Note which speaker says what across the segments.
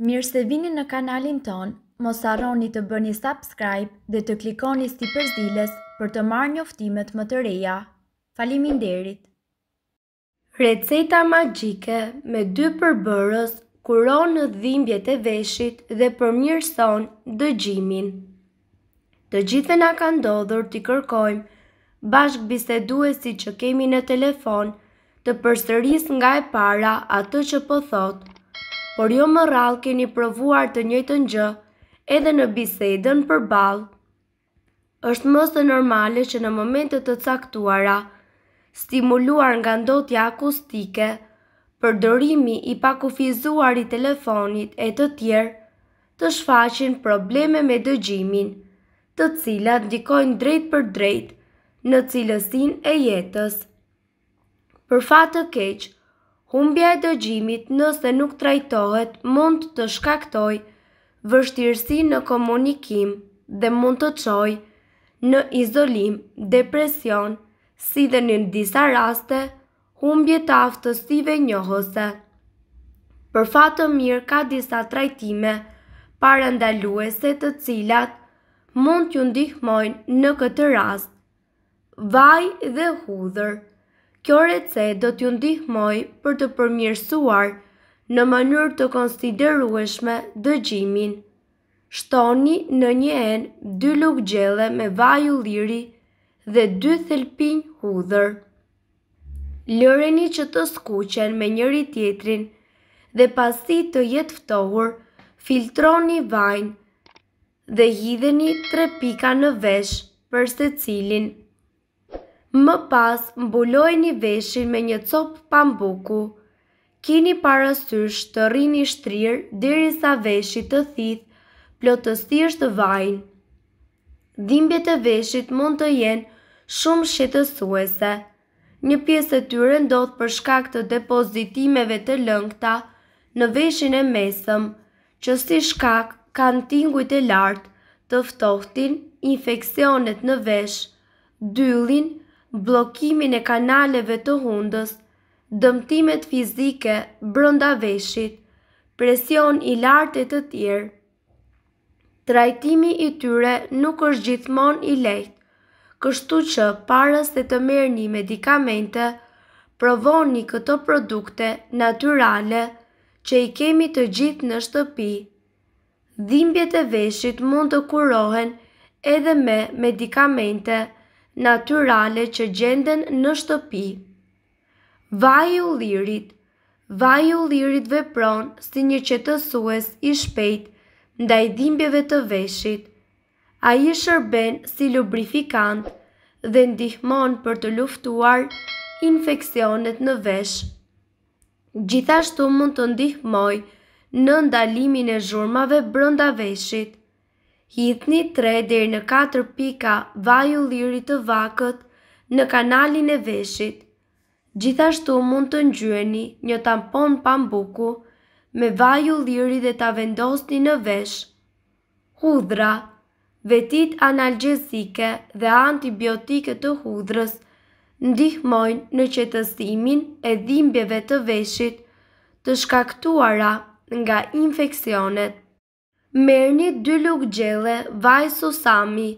Speaker 1: Mirë se vini në kanalin ton, mos arroni të bëni subscribe dhe të klikoni sti përzdiles për të marrë një më të reja. Falimin derit! Receta magjike me dy përbërës kuron në dhimbjet e veshit dhe për mirë son dëgjimin. Të gjithë nga ka ndodhur t'i kërkojmë, bashkë bisedu e si që kemi në telefon, të përstëris nga e para atë që po thotë por jo më rralë keni provuar të njëjtën gjë edhe në bisedën për balë. Êshtë më së normale që në momentet të caktuara, stimuluar nga ndotja akustike, përdorimi i pakufizuar i telefonit e të tjerë, të shfaqin probleme me dëgjimin, të cilat ndikojnë drejt për drejt në cilësin e jetës. Për fatë të keqë, humbja e dëgjimit nëse nuk trajtohet mund të shkaktoj vështirësi në komunikim dhe mund të qoj në izolim, depresion, si dhe në disa raste, humbje të aftësive njohëse. Për fatë mirë ka disa trajtime parandaluese të cilat mund t'ju ndihmojnë në këtë rast. Vaj dhe hudhër Kjo rece do t'ju ndihmoj për të përmjërsuar në mënyrë të konsiderueshme dëgjimin. Shtoni në një enë dy luk gjele me vaju liri dhe dy thelpin hudhër. Lëreni që të skuqen me njëri tjetrin dhe pasi të jetë ftohur, filtroni vajnë dhe hidheni tre pika në vesh për se cilin. Më pas, mbuloj një veshin me një copë pambuku. Kini parasysh të rini shtrirë diri sa veshit të thith, plotësirë të vajnë. Dhimbjet e veshit mund të jenë shumë shqetësuese. Një pjesë e tyre ndodh për shkak të depozitimeve të lëngta në veshin e mesëm, që si shkak kanë tingujt e lartë, të ftohtin, infeksionet në vesh, dyllin, blokimin e kanaleve të hundës, dëmtimet fizike brënda veshit, presion i lartë të tjerë. Trajtimi i tyre nuk është gjithmon i lejtë, kështu që parës të të merë një medikamente, provoni këto produkte naturale që i kemi të gjithë në shtëpi. Dhimbjet e veshit mund të kurohen edhe me medikamente të naturale që gjenden në shtëpi. Vaj u lirit Vaj u lirit vepron si një qetësues i shpejt nda i dhimbjeve të veshit. A i shërben si lubrifikant dhe ndihmon për të luftuar infekcionet në vesh. Gjithashtu mund të ndihmoj në ndalimin e zhurmave brënda veshit hithni 3 dhe në 4 pika vaju lirit të vakët në kanalin e veshit. Gjithashtu mund të ngjyeni një tampon pambuku me vaju lirit dhe ta vendosni në vesh. Hudra Vetit analgjesike dhe antibiotike të hudrës ndihmojnë në qetësimin e dhimbjeve të veshit të shkaktuara nga infeksionet. Merni dy luk gjele vaj susami,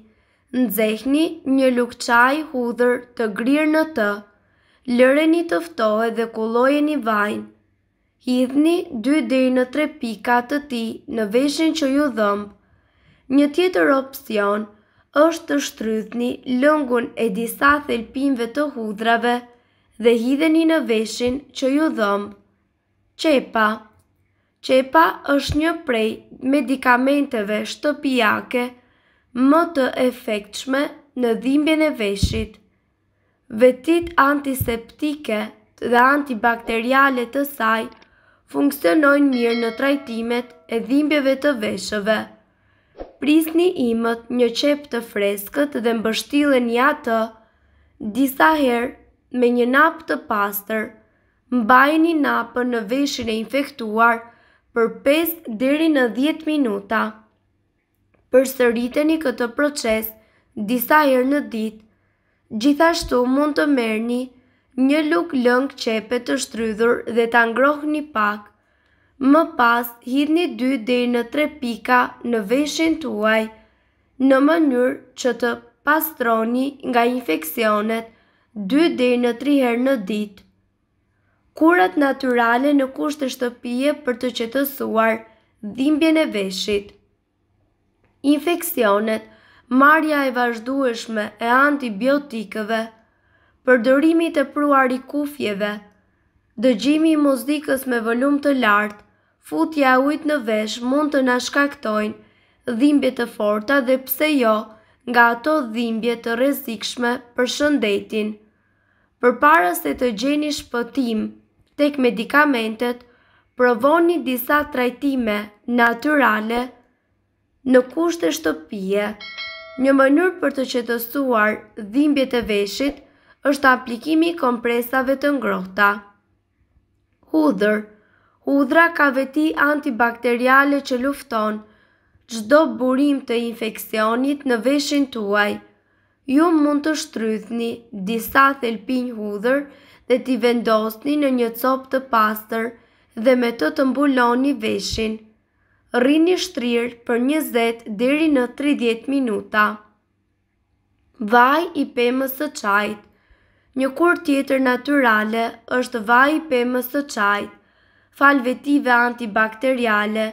Speaker 1: nëzehni një luk qaj hudhër të grirë në të, lëreni tëftohet dhe kulojeni vajnë. Hidhni dy dhej në tre pika të ti në veshën që ju dhëmë. Një tjetër opcion është të shtrydhni lëngun e disa thelpinve të hudrave dhe hidheni në veshin që ju dhëmë. Qepa Qepa është një prej medikamenteve shtëpijake më të efektshme në dhimbjen e veshit. Vetit antiseptike dhe antibakteriale të saj funksionojnë mirë në trajtimet e dhimbjeve të veshëve. Prisni imët një qep të freskët dhe mbështillen një atë, disa herë me një nap të pastër, mbajni napën në veshin e infektuar për 5 deri në 10 minuta. Për sëriteni këtë proces disa herë në ditë, gjithashtu mund të merni një luk lëng qepe të shtrydhur dhe të ngrohni pak. Më pas, hidhni 2 deri në 3 pika në veshin tuaj në mënyrë që të pastroni nga infeksionet 2 deri në 3 herë në ditë kurat naturale në kusht të shtëpije për të qetësuar dhimbjen e veshit. Infekcionet, marja e vazhdueshme e antibiotikëve, përdorimi të pruar i kufjeve, dëgjimi i muzikës me volum të lartë, futja ujit në vesh mund të na shkaktojnë dhimbje të forta dhe pse jo nga ato dhimbje të rrezikshme për shëndetin. Përpara se të gjeni shpëtim, tek medikamentet, provoni disa trajtime naturale në kusht e shtëpie. Një mënyr për të qetësuar dhimbjet e veshit është aplikimi kompresave të ngrohta. Hudhër Hudhra ka veti antibakteriale që lufton gjdo burim të infekcionit në veshin tuaj. Ju mund të shtrythni disa thelpin hudhër dhe t'i vendosni në një copë të pastër dhe me të të mbuloni veshin. Rini shtrirë për 20 deri në 30 minuta. Vaj i pëmës të qajt Një kur tjetër naturale është vaj i pëmës të qajt, falvetive antibakteriale,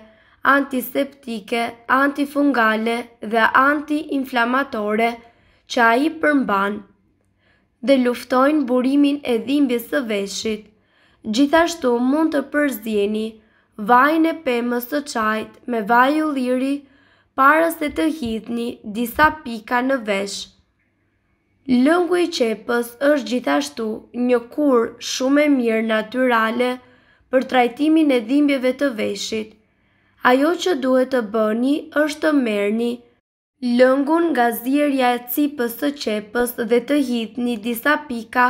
Speaker 1: antiseptike, antifungale dhe antiinflamatore që a i përmbanë dhe luftojnë burimin e dhimbjes së veshit. Gjithashtu mund të përzjeni vajnë e pemës së qajt me vaj u liri para se të hithni disa pika në vesh. Lëngu i qepës është gjithashtu një kur shumë e mirë naturale për trajtimin e dhimbjeve të veshit. Ajo që duhet të bëni është të merni Lëngun nga zirja e cipës të qepës dhe të hitë një disa pika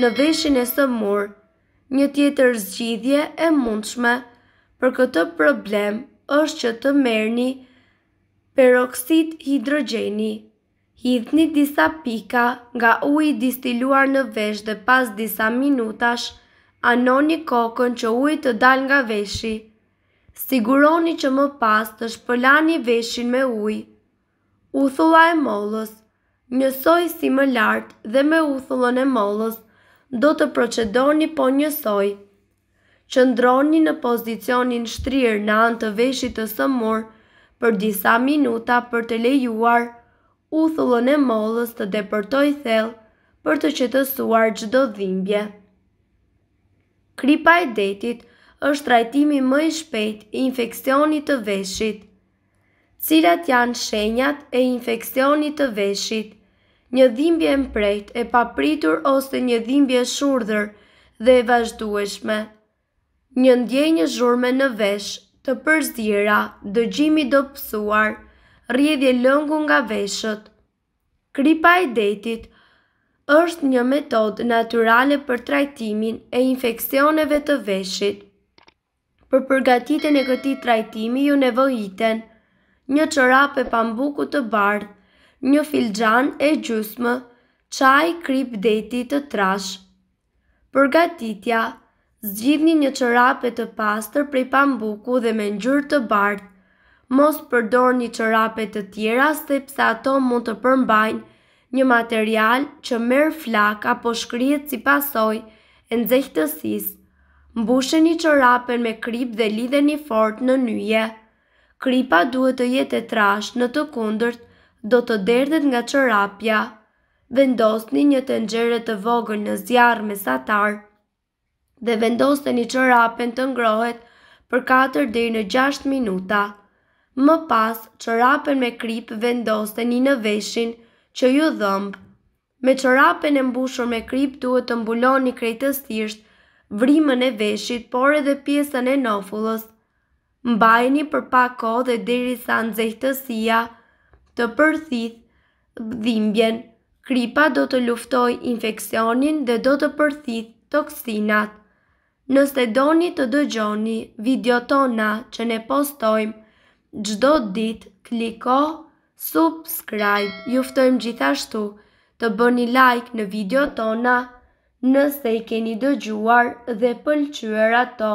Speaker 1: në veshin e sëmur. Një tjetër zgjidhje e mundshme për këtë problem është që të merni peroksit hidrogeni. një disa pika nga uj distiluar në vesh dhe pas disa minutash, anoni kokën që uj të dal nga veshi. Siguroni që më pas të shpëlani veshin me ujë uthulla e mollës. Njësoj si më lartë dhe me uthullën e mollës, do të procedoni po njësoj. Qëndroni në pozicionin shtrirë në antë të veshit të sëmur për disa minuta për të lejuar uthullën e mollës të depërtoj thellë për të qetësuar çdo dhimbje. Kripa e detit është trajtimi më i shpejt i infeksionit të veshit cilat janë shenjat e infekcionit të veshit, një dhimbje mprejt e papritur ose një dhimbje shurdhër dhe e vazhdueshme, një ndjenjë zhurme në vesh, të përzira, dëgjimi do pësuar, rjedhje lëngu nga veshët. Kripa e detit është një metodë naturale për trajtimin e infekcioneve të veshit. Për përgatitën e këti trajtimi ju nevojiten – një qërape pambuku të bardh, një filxan e gjusmë, qaj krip deti të trash. Përgatitja, zgjidhni një qërape të pastër prej pambuku dhe me njërë të bardh, mos përdor një qërape të tjera sepse ato mund të përmbajnë një material që merë flak apo shkryet si pasoj e nëzhtësis. Mbushe një qërapen me krip dhe lidhe një fort në njëje. Kripa duhet të jetë e trash në të kundërt, do të derdhet nga qërapja. Vendost një një të nxere të vogël në zjarë me satar, dhe vendost një qërapen të ngrohet për 4 dhe në 6 minuta. Më pas, qërapen me krip vendost një në veshin që ju dhëmbë. Me qërapen e mbushur me krip duhet të mbuloni një krejtës tjështë, vrimën e veshit, por edhe pjesën e nofullës mbajni për pak kohë dhe diri sa nxehtësia të përthith dhimbjen. Kripa do të luftoj infekcionin dhe do të përthith toksinat. Nëse doni të dëgjoni video tona që ne postojmë gjdo dit, kliko subscribe. Juftojmë gjithashtu të bëni like në video tona nëse i keni dëgjuar dhe pëlqyër ato.